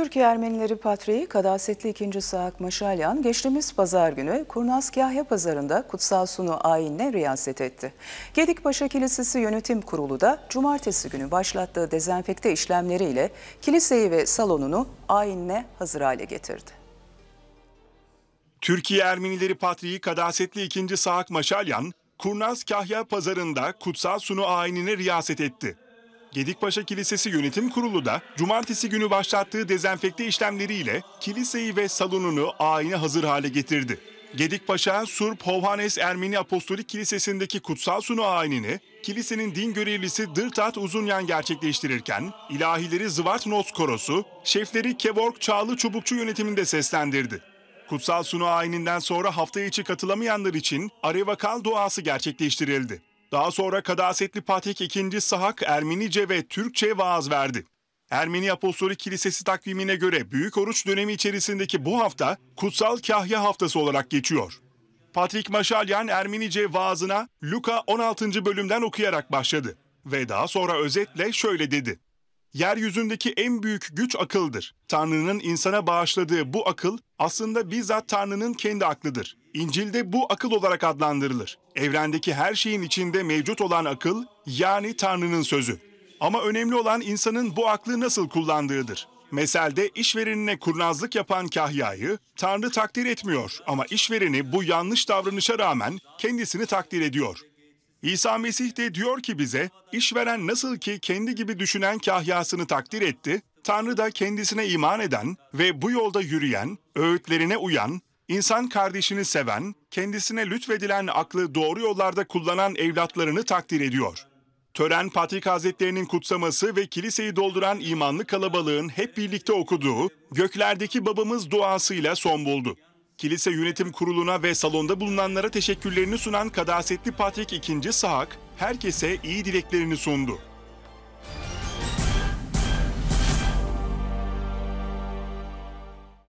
Türkiye Ermenileri Patriği Kadasetli 2. Saak Maşalyan geçtiğimiz pazar günü Kurnaz Kahya Pazarı'nda kutsal sunu ayinle riyaset etti. Gedikpaşa Kilisesi Yönetim Kurulu da cumartesi günü başlattığı dezenfekte işlemleriyle kiliseyi ve salonunu ayinle hazır hale getirdi. Türkiye Ermenileri Patriği Kadasetli 2. Saak Maşalyan, Kurnaz Kahya Pazarı'nda kutsal sunu ayinine riyaset etti. Gedikpaşa Kilisesi Yönetim Kurulu da cumartesi günü başlattığı dezenfekte işlemleriyle kiliseyi ve salonunu ayine hazır hale getirdi. Gedikpaşa Sur Hovhanes Ermeni Apostolik Kilisesi'ndeki kutsal sunu ayinini kilisenin din görevlisi Dırtat Uzunyan gerçekleştirirken ilahileri Zıvart Nots Korosu, şefleri Kevork Çağlı Çubukçu yönetiminde seslendirdi. Kutsal sunu ayininden sonra hafta içi katılamayanlar için Arevakal duası gerçekleştirildi. Daha sonra Kadasetli Patrik II. Sahak Ermenice ve Türkçe vaaz verdi. Ermeni Apostolik Kilisesi takvimine göre Büyük Oruç dönemi içerisindeki bu hafta Kutsal Kahya Haftası olarak geçiyor. Patrik Maşalyan Ermenice vaazına Luka 16. bölümden okuyarak başladı ve daha sonra özetle şöyle dedi yeryüzündeki en büyük güç akıldır. Tanrı'nın insana bağışladığı bu akıl aslında bizzat Tanrı'nın kendi aklıdır. İncil'de bu akıl olarak adlandırılır. Evrendeki her şeyin içinde mevcut olan akıl yani Tanrı'nın sözü. Ama önemli olan insanın bu aklı nasıl kullandığıdır. Meselde işverenine kurnazlık yapan Kahya'yı Tanrı takdir etmiyor ama işvereni bu yanlış davranışa rağmen kendisini takdir ediyor. İsa Mesih de diyor ki bize, işveren nasıl ki kendi gibi düşünen kahyasını takdir etti, Tanrı da kendisine iman eden ve bu yolda yürüyen, öğütlerine uyan, insan kardeşini seven, kendisine lütfedilen aklı doğru yollarda kullanan evlatlarını takdir ediyor. Tören Patrik Hazretlerinin kutsaması ve kiliseyi dolduran imanlı kalabalığın hep birlikte okuduğu göklerdeki babamız duasıyla son buldu kilise yönetim kuruluna ve salonda bulunanlara teşekkürlerini sunan Kadasetli Patrik II. Sahak, herkese iyi dileklerini sundu.